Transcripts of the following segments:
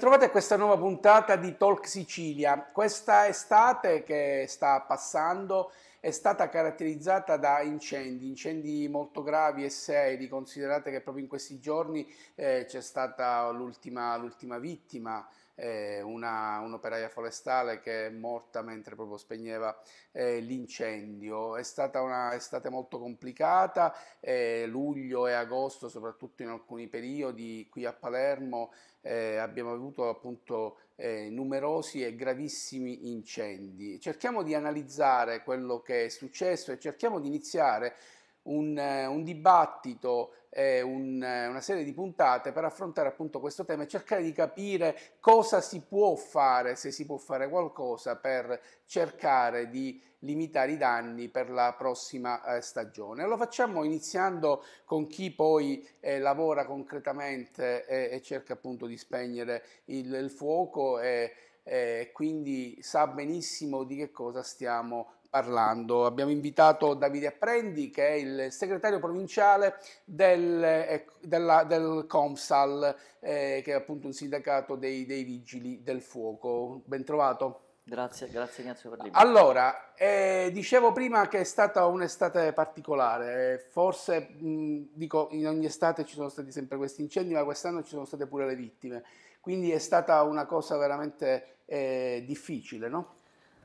Bentrovati a questa nuova puntata di Talk Sicilia. Questa estate che sta passando è stata caratterizzata da incendi, incendi molto gravi e seri. Considerate che proprio in questi giorni eh, c'è stata l'ultima, l'ultima vittima eh, una, un'operaia forestale che è morta mentre proprio spegneva eh, l'incendio. È stata un'estate molto complicata, eh, luglio e agosto soprattutto in alcuni periodi qui a Palermo eh, abbiamo avuto appunto eh, numerosi e gravissimi incendi. Cerchiamo di analizzare quello che è successo e cerchiamo di iniziare un, un dibattito un, una serie di puntate per affrontare appunto questo tema e cercare di capire cosa si può fare, se si può fare qualcosa per cercare di limitare i danni per la prossima eh, stagione. Lo facciamo iniziando con chi poi eh, lavora concretamente e, e, cerca appunto di spegnere il, il fuoco e, e quindi sa benissimo di che cosa stiamo parlando. Abbiamo invitato Davide Apprendi, che è il segretario provinciale del, eh, della, del Comsal, eh, che è appunto un sindacato dei, dei vigili del fuoco. Ben trovato. Grazie, grazie Ignazio per l'invito. Allora, eh, dicevo prima che è stata un'estate particolare, forse mh, dico in ogni estate ci sono stati sempre questi incendi, ma quest'anno ci sono state pure le vittime, quindi è stata una cosa veramente eh, difficile, no?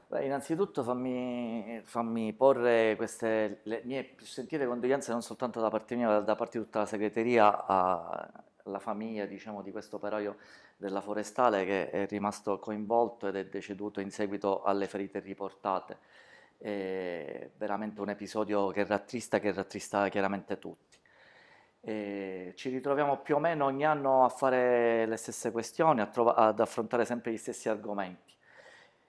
Beh, innanzitutto fammi, fammi, porre queste le mie più sentite condoglianze non soltanto da parte mia, ma da parte di tutta la segreteria alla famiglia diciamo, di questo operaio della forestale che è rimasto coinvolto ed è deceduto in seguito alle ferite riportate. È veramente un episodio che rattrista, che rattrista chiaramente tutti. E ci ritroviamo più o meno ogni anno a fare le stesse questioni, ad affrontare sempre gli stessi argomenti.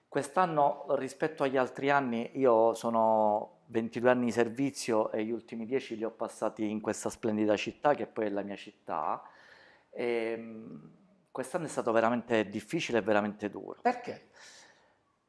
Quest'anno rispetto agli altri anni io sono 22 anni di servizio e gli ultimi 10 li ho passati in questa splendida città che poi è la mia città. E, ehm, quest'anno è stato veramente difficile e veramente duro. Perché?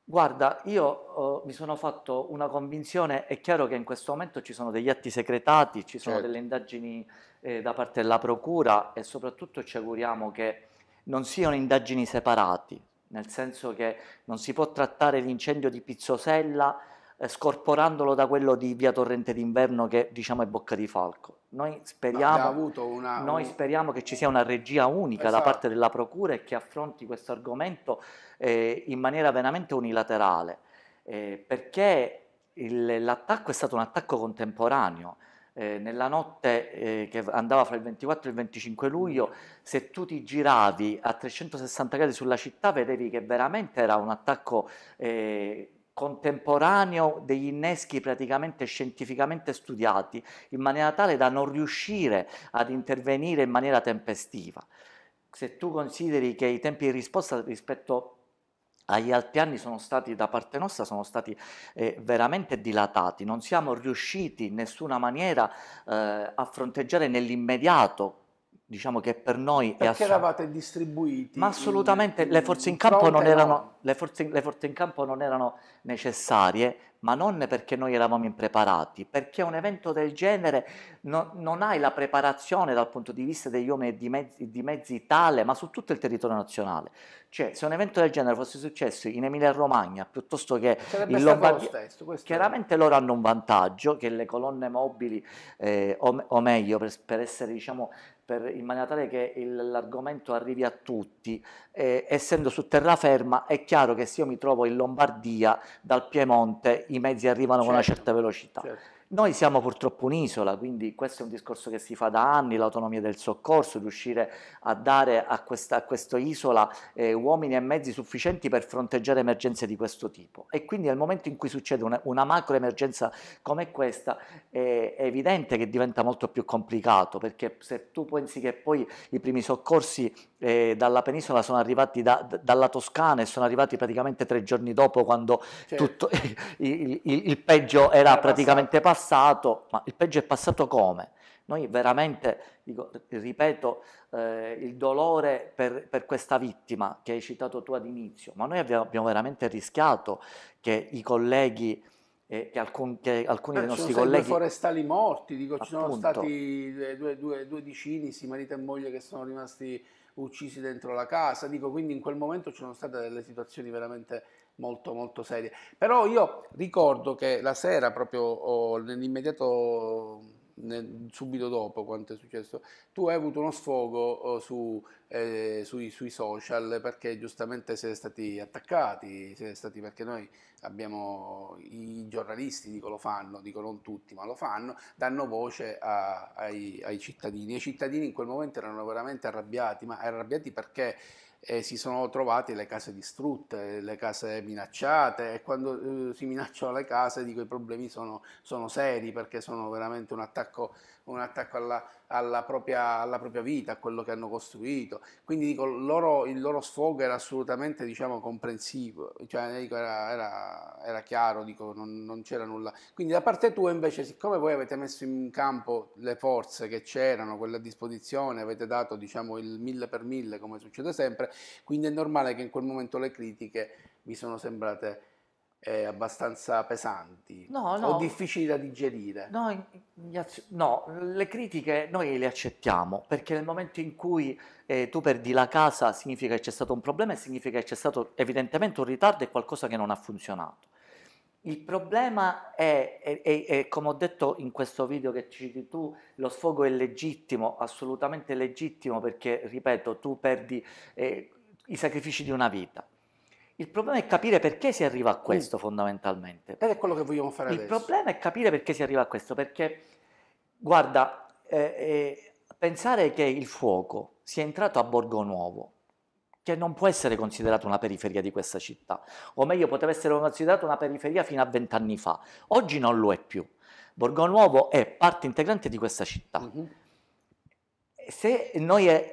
Guarda, io eh, mi sono fatto una convinzione, è chiaro che in questo momento ci sono degli atti secretati, ci sono certo. delle indagini eh, da parte della Procura e soprattutto ci auguriamo che non siano indagini separati, nel senso che non si può trattare l'incendio di Pizzosella eh, scorporandolo da quello di Via Torrente d'Inverno che diciamo è Bocca di Falco. Noi speriamo, una, noi un... speriamo che ci sia una regia unica esatto. da parte della Procura e che affronti questo argomento eh, in maniera veramente unilaterale, eh, perché l'attacco è stato un attacco contemporaneo eh, nella notte eh, che andava fra il 24 e il 25 mm. luglio, se tu ti giravi a 360 gradi sulla città, vedevi che veramente era un attacco eh, contemporaneo degli inneschi praticamente scientificamente studiati, in maniera tale da non riuscire ad intervenire in maniera tempestiva. Se tu consideri che i tempi di risposta rispetto agli anni sono stati da parte nostra sono stati eh, veramente dilatati, non siamo riusciti in nessuna maniera eh, a fronteggiare nell'immediato diciamo che per noi perché è assurdo. eravate distribuiti ma assolutamente in, le, forze in erano, le, forze, le forze in campo non erano necessarie ma non perché noi eravamo impreparati perché un evento del genere no, non hai la preparazione dal punto di vista degli uomini e di mezzi, di mezzi tale ma su tutto il territorio nazionale cioè se un evento del genere fosse successo in Emilia Romagna piuttosto che Sarebbe in Lombardia chiaramente è. loro hanno un vantaggio che le colonne mobili eh, o, o, meglio per, per essere diciamo per, in maniera tale che il, l'argomento arrivi a tutti. Eh, essendo su terraferma è chiaro che se io mi trovo in Lombardia, dal Piemonte, i mezzi arrivano certo, con una certo, certa velocità. Certo. Noi siamo purtroppo un'isola, quindi questo è un discorso che si fa da anni, l'autonomia del soccorso, riuscire a dare a questa a isola eh, uomini e mezzi sufficienti per fronteggiare emergenze di questo tipo. E quindi nel momento in cui succede una, una macro emergenza come questa, eh, è evidente che diventa molto più complicato, perché se tu pensi che poi i primi soccorsi eh, dalla penisola sono arrivati da, da, dalla Toscana e sono arrivati praticamente tre giorni dopo, quando certo. tutto, il, il, il, peggio era, era praticamente passato passato, ma il peggio è passato come? Noi veramente, dico, ripeto, eh, il dolore per, per, questa vittima che hai citato tu all'inizio, ma noi abbiamo, abbiamo veramente rischiato che i colleghi e eh, che, alcun, che alcuni Beh, dei eh, nostri colleghi... Ci forestali morti, dico, appunto, ci sono stati due, due, due vicini, marito e moglie, che sono rimasti uccisi dentro la casa, dico quindi in quel momento ci sono state delle situazioni veramente molto molto serie. Però io ricordo che la sera proprio oh, nell'immediato nel, subito dopo quanto è successo, tu hai avuto uno sfogo oh, su, eh, sui, sui, social perché giustamente siete stati attaccati, siete stati perché noi abbiamo, i giornalisti dico lo fanno, dico non tutti, ma lo fanno, danno voce a, ai, ai cittadini. I cittadini in quel momento erano veramente arrabbiati, ma arrabbiati perché e si sono trovate le case distrutte, le case minacciate e quando eh, si minacciano le case dico i problemi sono, sono seri perché sono veramente un attacco un attacco alla, alla, propria, alla, propria, vita, a quello che hanno costruito. Quindi dico, loro, il loro sfogo era assolutamente diciamo, comprensivo, cioè, eh, era, era, era, chiaro, dico, non, non c'era nulla. Quindi da parte tua invece, siccome voi avete messo in campo le forze che c'erano, quelle a disposizione, avete dato diciamo, il mille per mille come succede sempre, quindi è normale che in quel momento le critiche vi sono sembrate eh, abbastanza pesanti no, no. o difficili da digerire? No, no, le critiche noi le accettiamo perché nel momento in cui eh, tu perdi la casa significa che c'è stato un problema e significa che c'è stato evidentemente un ritardo e qualcosa che non ha funzionato. Il problema è, è, è, è, come ho detto in questo video che citi tu, lo sfogo è legittimo, assolutamente legittimo perché, ripeto, tu perdi eh, i sacrifici di una vita il problema è capire perché si arriva a mm. questo mm. fondamentalmente. Ed è quello che vogliamo fare Il adesso. Il problema è capire perché si arriva a questo, perché guarda, eh, eh, pensare che il fuoco sia entrato a Borgo Nuovo, che non può essere considerato una periferia di questa città, o meglio poteva essere considerato una periferia fino a vent'anni fa, oggi non lo è più. Borgo Nuovo è parte integrante di questa città. Mm-hmm se,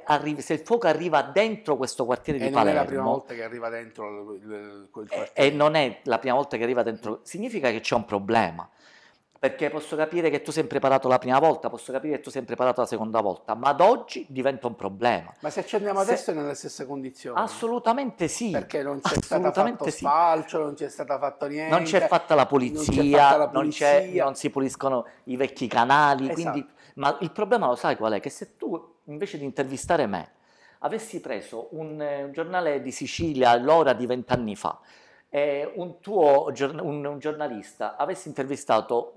arri- se, il fuoco arriva dentro questo quartiere e di Palermo... E non è la prima volta che arriva dentro quel eh, quartiere. E, e non è la prima volta che arriva dentro... Significa che c'è un problema perché posso capire che tu sei impreparato la prima volta, posso capire che tu sei impreparato la seconda volta, ma ad oggi diventa un problema. Ma se ci andiamo adesso è nella stessa condizione? Assolutamente sì. Perché non c'è stato fatto sì. Spalcio, non c'è stato fatto niente. Non c'è fatta la polizia, non, la pulizia. Non, non, si puliscono i vecchi canali, esatto. quindi... Ma il problema lo sai qual è? Che se tu invece di intervistare me avessi preso un, eh, un giornale di Sicilia all'ora di vent'anni fa, eh, un tuo un, un giornalista avesse intervistato eh,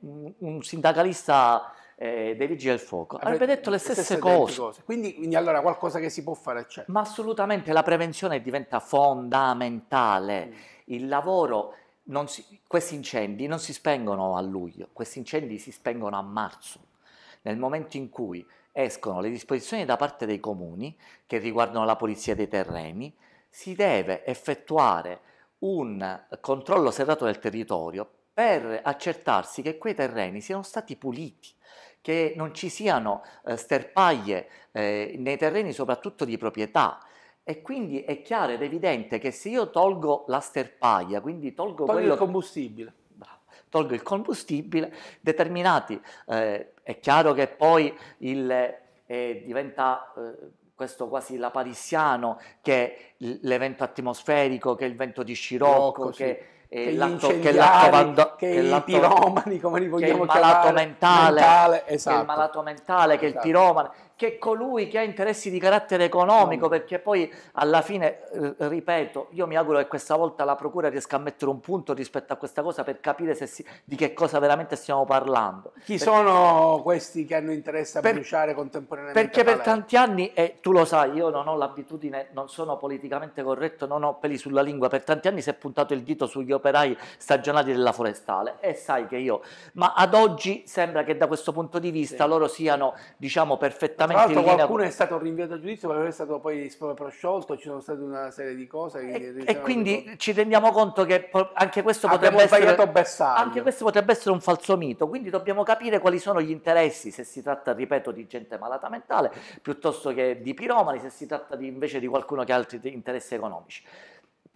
un, un sindacalista eh, dei Vigili del Fuoco, avrebbe detto le stesse, stesse cose. cose. Quindi, quindi, allora qualcosa che si può fare c'è. Ma assolutamente la prevenzione diventa fondamentale. Mm. Il lavoro, non si, questi incendi non si spengono a luglio, questi incendi si spengono a marzo, nel momento in cui escono le disposizioni da parte dei comuni che riguardano la polizia dei terreni, si deve effettuare un controllo serrato del territorio per accertarsi che quei terreni siano stati puliti, che non ci siano eh, sterpaglie eh, nei terreni soprattutto di proprietà. E quindi è chiaro ed evidente che se io tolgo la sterpaglia, quindi tolgo, tolgo il combustibile tolgo il combustibile, determinati, eh, è chiaro che poi il, eh, diventa eh, questo quasi laparissiano che l'evento atmosferico, che il vento di Scirocco, sì. che, eh, che, l'atto, che l'atto vando, che, che l'atto, piromani, come li vogliamo che il malato mentale, mentale esatto. che il esatto. malato mentale, che il esatto. piromane, che colui che ha interessi di carattere economico, perché poi alla fine, eh, ripeto, io mi auguro che questa volta la Procura riesca a mettere un punto rispetto a questa cosa per capire si, di che cosa veramente stiamo parlando. Chi perché, sono questi che hanno interesse a per, bruciare contemporaneamente? Perché per tanti anni, e tu lo sai, io non ho l'abitudine, non sono politicamente corretto, non ho peli sulla lingua, per tanti anni si è puntato il dito sugli operai stagionati della forestale e sai che io, ma ad oggi sembra che da questo punto di vista sì. loro siano, diciamo, perfettamente assolutamente Tra l'altro qualcuno è stato rinviato a giudizio perché è stato poi prosciolto, ci sono state una serie di cose. E, e quindi con... ci rendiamo conto che anche questo, potrebbe essere, anche questo potrebbe essere un falso mito, quindi dobbiamo capire quali sono gli interessi, se si tratta, ripeto, di gente malata mentale, piuttosto che di piromani, se si tratta di, invece di qualcuno che ha altri interessi economici.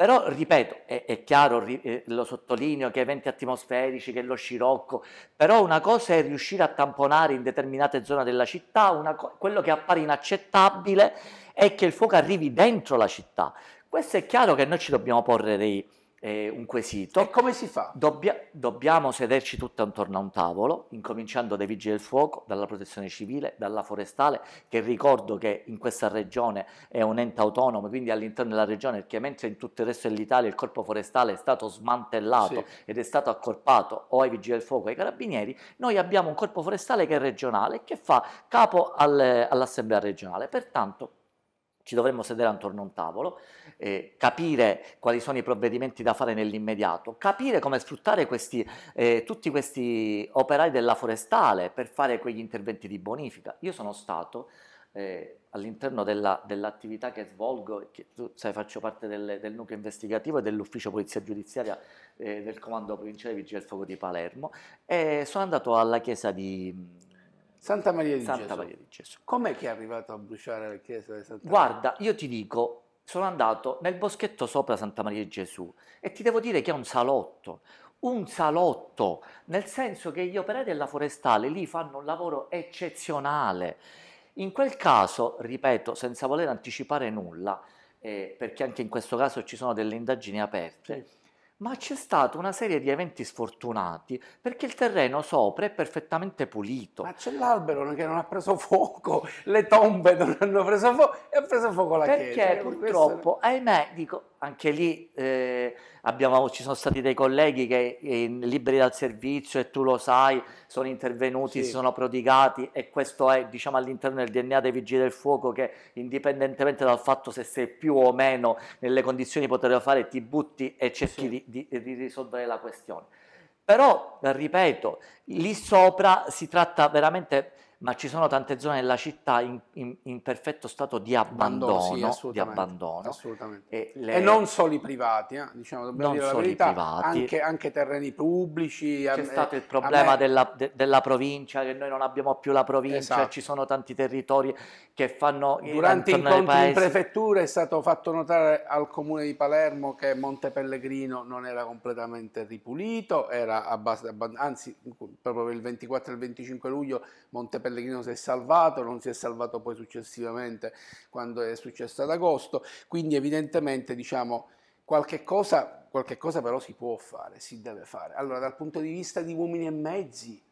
Però, ripeto, è, è chiaro, ri, eh, lo sottolineo, che eventi atmosferici, che lo scirocco, però una cosa è riuscire a tamponare in determinate zone della città, una, quello che appare inaccettabile è che il fuoco arrivi dentro la città. Questo è chiaro che noi ci dobbiamo porre dei, eh, un quesito. E come si fa? Dobbia- dobbiamo sederci tutti intorno a un tavolo, incominciando dai vigili del fuoco, dalla protezione civile, dalla forestale, che ricordo che in questa regione è un ente autonomo, quindi all'interno della regione, perché mentre in tutto il resto dell'Italia il corpo forestale è stato smantellato sì. ed è stato accorpato o ai vigili del fuoco o ai carabinieri, noi abbiamo un corpo forestale che è regionale, che fa capo al- all'assemblea regionale. Pertanto ci dovremmo sedere attorno a un tavolo, eh, capire quali sono i provvedimenti da fare nell'immediato, capire come sfruttare questi, eh, tutti questi operai della forestale per fare quegli interventi di bonifica. Io sono stato eh, all'interno dell'attività che svolgo, che, tu sai faccio parte del, del nucleo investigativo e dell'ufficio polizia giudiziaria eh, del comando provinciale Vigile del Fuoco di Palermo, e sono andato alla chiesa di Santa Maria di Santa Gesù. Maria di Gesù. Com'è che è arrivato a bruciare la chiesa di Santa Maria? Guarda, io ti dico, sono andato nel boschetto sopra Santa Maria di Gesù e ti devo dire che è un salotto, un salotto, nel senso che gli operai della forestale lì fanno un lavoro eccezionale. In quel caso, ripeto, senza voler anticipare nulla, eh, perché anche in questo caso ci sono delle indagini aperte, sì ma c'è stata una serie di eventi sfortunati perché il terreno sopra è perfettamente pulito. Ma c'è l'albero che non ha preso fuoco, le tombe non hanno preso fuoco e ha preso fuoco la perché chiesa. Perché purtroppo, questo... ahimè, dico, anche lì eh, abbiamo, ci sono stati dei colleghi che eh, liberi dal servizio e tu lo sai, sono intervenuti, sì. si sono prodigati e questo è diciamo, all'interno del DNA dei vigili del fuoco che indipendentemente dal fatto se sei più o meno nelle condizioni di poterlo fare ti butti e cerchi sì. di, di, di risolvere la questione. Però, ripeto, lì sopra si tratta veramente ma ci sono tante zone della città in, in, in perfetto stato di abbandono. Sì, assolutamente, di abbandono. assolutamente. E, le... e, non solo i privati, eh, diciamo, non dire la verità, privati. Anche, anche, terreni pubblici. C'è eh, stato il eh, problema me... della, de, della, provincia, che noi non abbiamo più la provincia, esatto. ci sono tanti territori che fanno... Durante i incontri paesi... in prefettura è stato fatto notare al comune di Palermo che Monte Pellegrino non era completamente ripulito, era abbast- anzi proprio il 24 e il 25 luglio Monte Pellegrino Pellegrino si è salvato, non si è salvato poi successivamente quando è successo ad agosto, quindi evidentemente diciamo qualche cosa, qualche cosa però si può fare, si deve fare. Allora dal punto di vista di uomini e mezzi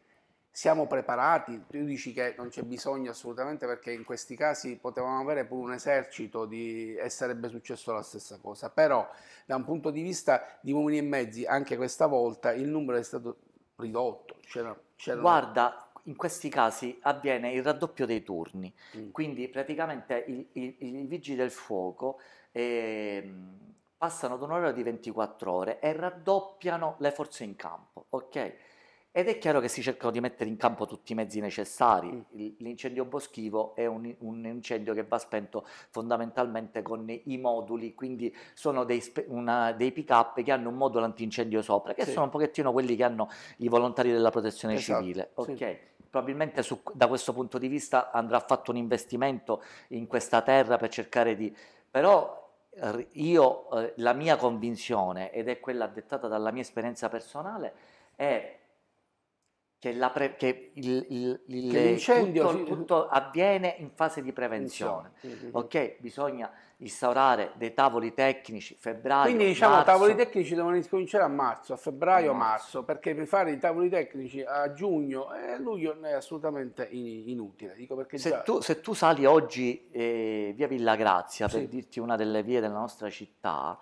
siamo preparati, tu dici che non c'è bisogno assolutamente perché in questi casi potevamo avere pure un esercito di, e sarebbe successo la stessa cosa, però da un punto di vista di uomini e mezzi anche questa volta il numero è stato ridotto. C'era, c'era Guarda, in questi casi avviene il raddoppio dei turni, mm. quindi praticamente i, vigili del fuoco eh, passano ad un'ora di 24 ore e raddoppiano le forze in campo, ok? Ed è chiaro che si cercano di mettere in campo tutti i mezzi necessari. Mm. L'incendio boschivo è un, un, incendio che va spento fondamentalmente con i moduli, quindi sono dei, una, dei pick-up che hanno un modulo antincendio sopra, che sì. sono un pochettino quelli che hanno i volontari della protezione esatto. civile. Okay. Sì probabilmente su, da questo punto di vista andrà fatto un investimento in questa terra per cercare di... Però io, eh, la mia convinzione, ed è quella dettata dalla mia esperienza personale, è che, la pre- che il, il, il che l'incendio tutto, si... tutto, avviene in fase di prevenzione. Mm-hmm. Ok, bisogna instaurare dei tavoli tecnici febbraio. Quindi diciamo marzo. tavoli tecnici devono cominciare a marzo, a febbraio, marzo. marzo, perché per fare i tavoli tecnici a giugno e eh, luglio è assolutamente in, inutile. Se, già... tu, se, tu, sali oggi eh, via Villa Grazia, per dirti una delle vie della nostra città,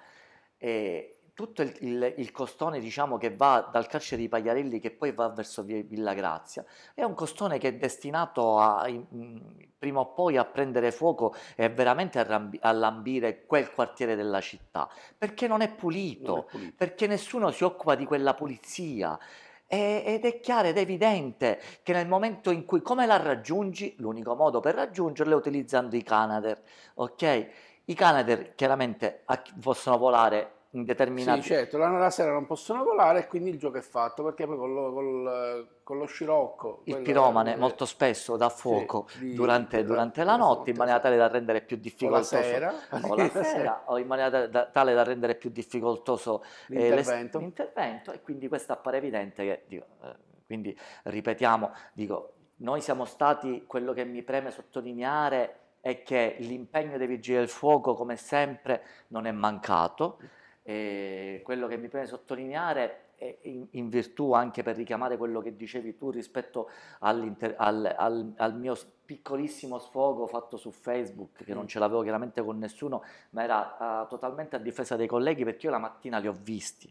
eh, tutto il, il, il, costone diciamo, che va dal carcere di Pagliarelli che poi va verso Villa Grazia è un costone che è destinato a, in, prima o poi a prendere fuoco e veramente a lambire quel quartiere della città perché non è, pulito, non è pulito, perché nessuno si occupa di quella pulizia ed è chiaro ed evidente che nel momento in cui come la raggiungi, l'unico modo per raggiungerla è utilizzando i canader ok? I canader chiaramente possono volare in determinati... Sì, certo, la nera sera non possono volare e quindi il gioco è fatto, perché poi con lo, col, con lo scirocco... Il piromane è... molto spesso dà fuoco sì, durante, di, durante di, la, notte in maniera tale da rendere più difficoltoso... Sera, o la sera. o in maniera da, tale da rendere più difficoltoso eh, l'intervento. Eh, l'intervento e quindi questo appare evidente che... Dico, eh, quindi ripetiamo, dico, noi siamo stati, quello che mi preme sottolineare è che l'impegno dei vigili del fuoco, come sempre, non è mancato. E quello che mi preme sottolineare, in, in, virtù anche per richiamare quello che dicevi tu rispetto al, al, al, mio piccolissimo sfogo fatto su Facebook, che non mm. ce l'avevo chiaramente con nessuno, ma era uh, totalmente a difesa dei colleghi perché io la mattina li ho visti.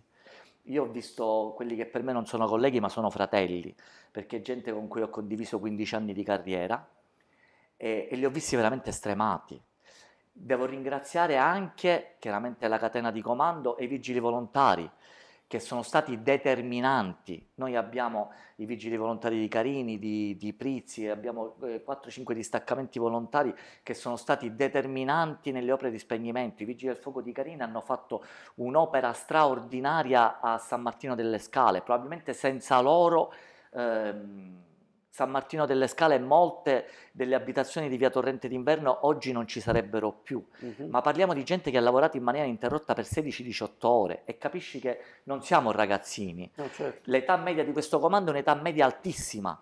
Io ho visto quelli che per me non sono colleghi ma sono fratelli, perché è gente con cui ho condiviso 15 anni di carriera e, e li ho visti veramente stremati Devo ringraziare anche chiaramente la catena di comando e i vigili volontari che sono stati determinanti. Noi abbiamo i vigili volontari di Carini, di, di Prizzi, abbiamo 4-5 eh, distaccamenti volontari che sono stati determinanti nelle opere di spegnimento. I vigili del fuoco di Carini hanno fatto un'opera straordinaria a San Martino delle Scale, probabilmente senza loro... Ehm, San Martino delle Scale e molte delle abitazioni di via Torrente d'inverno oggi non ci sarebbero più, uh-huh. ma parliamo di gente che ha lavorato in maniera interrotta per 16-18 ore e capisci che non siamo ragazzini. No, certo. L'età media di questo comando è un'età media altissima,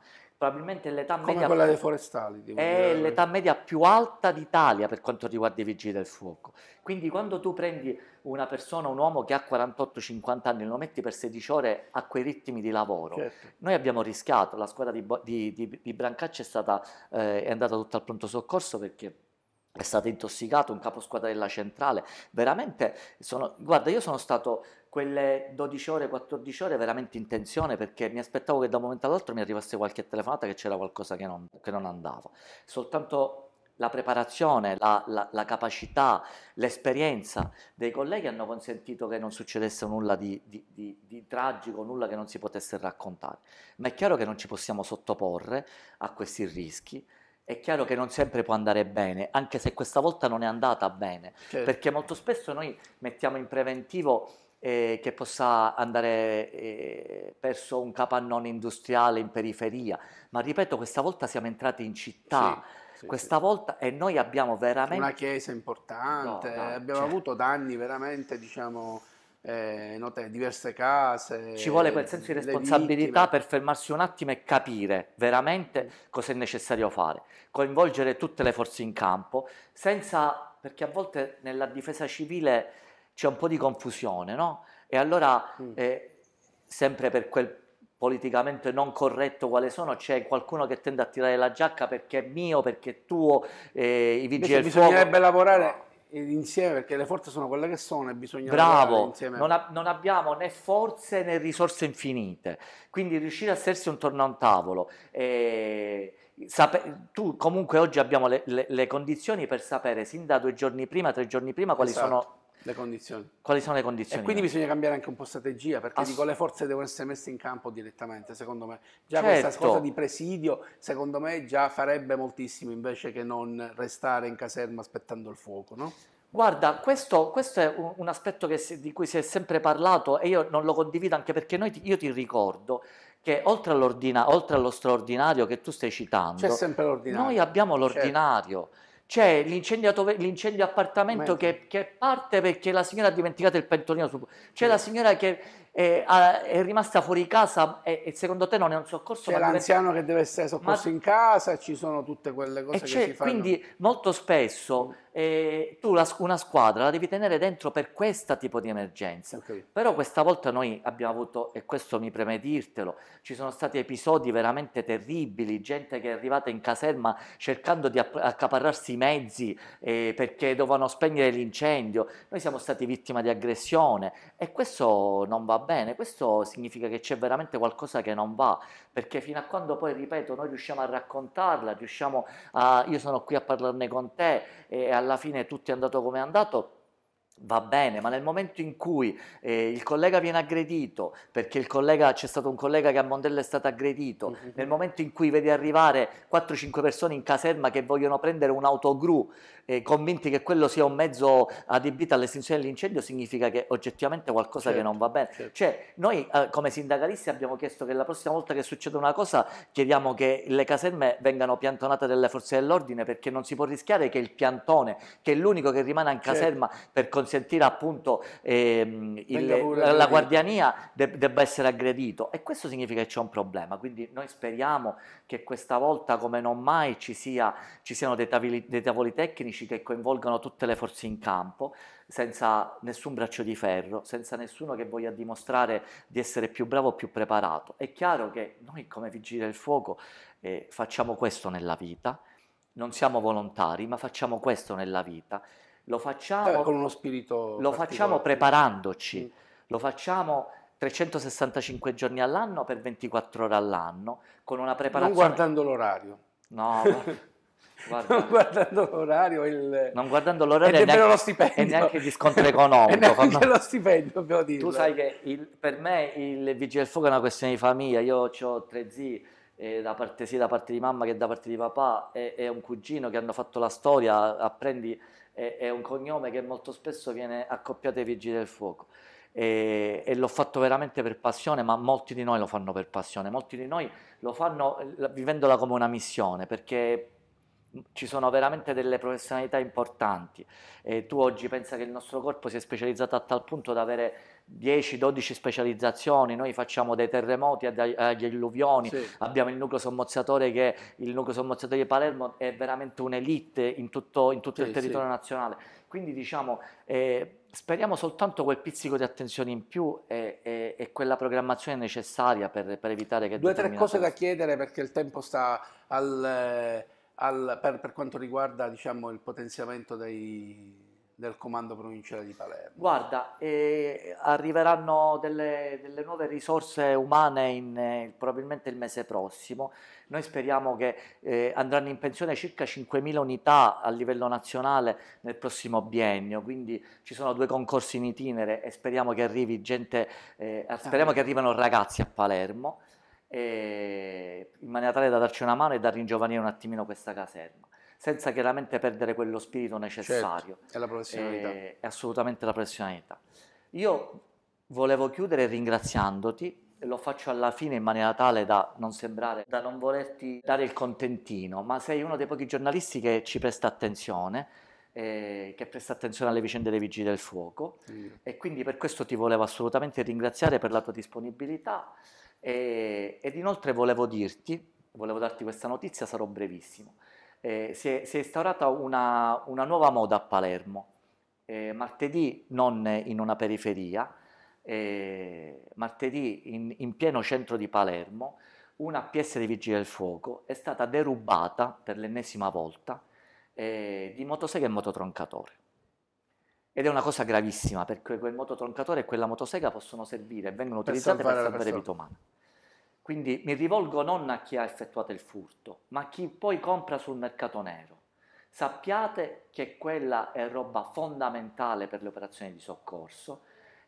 probabilmente l'età Come media... quella dei forestali. è eh, l'età media più alta d'Italia per quanto riguarda i vigili del fuoco. Quindi quando tu prendi una persona, un uomo che ha 48-50 anni, lo metti per 16 ore a quei ritmi di lavoro, certo. noi abbiamo rischiato, la squadra di, di, di, di Brancaccio è, stata, eh, è andata tutta al pronto soccorso perché è stato intossicato, un caposquadra della centrale, veramente sono, guarda io sono stato quelle 12 ore, 14 ore veramente in tensione perché mi aspettavo che da un momento all'altro mi arrivasse qualche telefonata che c'era qualcosa che non, che non, andava, soltanto la preparazione, la, la, la, capacità, l'esperienza dei colleghi hanno consentito che non succedesse nulla di, di, di, di tragico, nulla che non si potesse raccontare, ma è chiaro che non ci possiamo sottoporre a questi rischi è chiaro che non sempre può andare bene, anche se questa volta non è andata bene, certo. perché molto spesso noi mettiamo in preventivo eh, che possa andare eh, verso un capannone industriale in periferia, ma ripeto, questa volta siamo entrati in città. Sì. Sì, questa sì. volta e noi abbiamo veramente una chiesa importante, no, no, abbiamo certo. avuto danni veramente diciamo eh, note, diverse case. Ci vuole quel senso di responsabilità per fermarsi un attimo e capire veramente mm. cosa è necessario fare, coinvolgere tutte le forze in campo, senza, perché a volte nella difesa civile c'è un po' di confusione, no? E allora, mm. eh, sempre per quel politicamente non corretto quale sono, c'è qualcuno che tende a tirare la giacca perché è mio, perché è tuo, eh, i vigili del fuoco... Bisognerebbe lavorare insieme perché le forze sono quelle che sono e bisogna Bravo, insieme. Non, a, non abbiamo né forze né risorse infinite, quindi riuscire a essersi intorno a un tavolo. E eh, sape- tu comunque oggi abbiamo le, le, le, condizioni per sapere sin da due giorni prima, tre giorni prima, quali esatto. sono le condizioni. Quali sono le condizioni? E quindi bisogna cambiare anche un po' strategia, perché Ass- dico, le forze devono essere messe in campo direttamente, secondo me. Già certo. questa cosa di presidio, secondo me, già farebbe moltissimo invece che non restare in caserma aspettando il fuoco, no? Guarda, questo, questo, è un, un aspetto si, di cui si è sempre parlato e io non lo condivido anche perché ti, io ti ricordo che oltre, oltre, allo straordinario che tu stai citando, noi abbiamo certo. l'ordinario. Certo c'è l'incendio, appartamento che, che, parte perché la signora ha dimenticato il pentolino su... C'è sì. la signora che è, è rimasta fuori casa e, e, secondo te non è un soccorso? C'è l'anziano diventa... che deve essere soccorso ma... in casa, ci sono tutte quelle cose e che si fanno. Quindi molto spesso mm. eh, tu la, una squadra la devi tenere dentro per questo tipo di emergenza, okay. però questa volta noi abbiamo avuto, e questo mi preme dirtelo, ci sono stati episodi veramente terribili, gente che è arrivata in caserma cercando di accaparrarsi i mezzi eh, perché dovevano spegnere l'incendio, noi siamo stati vittima di aggressione e questo non va bene, questo significa che c'è veramente qualcosa che non va, perché fino a quando poi, ripeto, noi riusciamo a raccontarla, riusciamo a, io sono qui a parlarne con te e alla fine tutto è andato come è andato, va bene, ma nel momento in cui eh, il collega viene aggredito, perché collega, c'è stato un collega che a Mondello è stato aggredito, mm-hmm. nel momento in cui vedi arrivare 4-5 persone in caserma che vogliono prendere un autogru eh, convinti che quello sia un mezzo adibito all'estinzione dell'incendio significa che oggettivamente qualcosa certo, che non certo, va bene. Certo. Cioè, noi eh, come sindacalisti abbiamo chiesto che la prossima volta che succede una cosa chiediamo che le caserme vengano piantonate dalle forze dell'ordine perché non si può rischiare che il piantone, che è l'unico che rimane in certo. caserma certo. per consentire appunto ehm, il, la guardiania de debba essere aggredito e questo significa che c'è un problema, quindi noi speriamo che questa volta come non mai ci, sia, ci siano dei tavoli, dei tavoli tecnici tecnici che coinvolgano tutte le forze in campo, senza nessun braccio di ferro, senza nessuno che voglia dimostrare di essere più bravo o più preparato. È chiaro che noi come vigili del fuoco eh, facciamo questo nella vita, non siamo volontari, ma facciamo questo nella vita. Lo facciamo eh, con uno spirito. Lo facciamo preparandoci, mm. lo facciamo 365 giorni all'anno per 24 ore all'anno, con una preparazione. Non guardando l'orario. No, Guarda, non guardando l'orario, il... non guardando l'orario e neanche, lo stipendio. E neanche di scontro economico. e lo stipendio, devo dire. Tu sai che il, per me il vigile del fuoco è una questione di famiglia. Io ho tre zii, eh, da parte sia da parte di mamma che da parte di papà, e, e un cugino che hanno fatto la storia, apprendi, è, è, un cognome che molto spesso viene accoppiato ai vigili del fuoco. E, e l'ho fatto veramente per passione, ma molti di noi lo fanno per passione, molti di noi lo fanno vivendola come una missione, perché ci sono veramente delle professionalità importanti. E tu oggi pensa che il nostro corpo si è specializzato a tal punto da avere 10-12 specializzazioni, noi facciamo dei terremoti agli alluvioni, sì. abbiamo il nucleo sommozzatore che il nucleo sommozzatore di Palermo è veramente un'elite in tutto, in tutto sì, il territorio sì. nazionale. Quindi diciamo, eh, speriamo soltanto quel pizzico di attenzione in più e, e, e quella programmazione necessaria per, per evitare che... Due o tre cose da chiedere perché il tempo sta al... Eh al, per, per, quanto riguarda diciamo, il potenziamento dei, del comando provinciale di Palermo? Guarda, eh, arriveranno delle, delle, nuove risorse umane in, eh, probabilmente il mese prossimo. Noi speriamo che eh, andranno in pensione circa 5.000 unità a livello nazionale nel prossimo biennio, quindi ci sono due concorsi in itinere e speriamo che, arrivi gente, eh, speriamo ah, che arrivino ragazzi a Palermo eh, in maniera tale da darci una mano e da ringiovanire un attimino questa caserma senza chiaramente perdere quello spirito certo, necessario. Certo, è la professionalità. Eh, è assolutamente la professionalità. Io volevo chiudere ringraziandoti, lo faccio alla fine in maniera tale da non sembrare, da non volerti dare il contentino, ma sei uno dei pochi giornalisti che ci presta attenzione, eh, che presta attenzione alle vicende dei vigili del fuoco mm. e quindi per questo ti volevo assolutamente ringraziare per la tua disponibilità e, ed inoltre volevo dirti, volevo darti questa notizia, sarò brevissimo, eh, si, è, si, è, instaurata una, una, nuova moda a Palermo, eh, martedì non in una periferia, eh, martedì in, in pieno centro di Palermo, una PS dei Vigili del Fuoco è stata derubata per l'ennesima volta eh, di motosega e mototroncatore. Ed è una cosa gravissima perché quel mototroncatore e quella motosega possono servire e vengono per utilizzate per salvare vita umana. Quindi mi rivolgo non a chi ha effettuato il furto, ma a chi poi compra sul mercato nero. Sappiate che quella è roba fondamentale per le operazioni di soccorso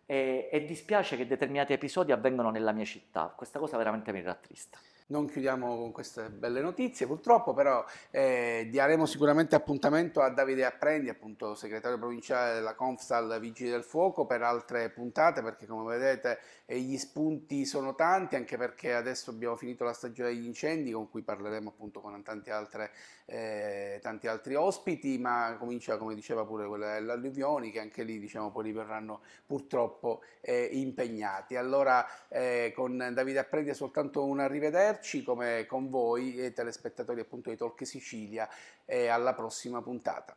e, e dispiace che determinati episodi avvengano nella mia città. Questa cosa veramente mi rattrista. Non chiudiamo con queste belle notizie, purtroppo, però eh, daremo sicuramente appuntamento a Davide Apprendi, appunto segretario provinciale della Confsal Vigili del Fuoco, per altre puntate, perché come vedete eh, gli spunti sono tanti, anche perché adesso abbiamo finito la stagione degli incendi, con cui parleremo appunto con tanti, altre, eh, tanti altri ospiti, ma comincia, come diceva pure, quella delle alluvioni, che anche lì diciamo poi li verranno purtroppo eh, impegnati. Allora eh, con Davide Apprendi è soltanto un arrivederci vederci come con voi e telespettatori appunto di Talk Sicilia e alla prossima puntata.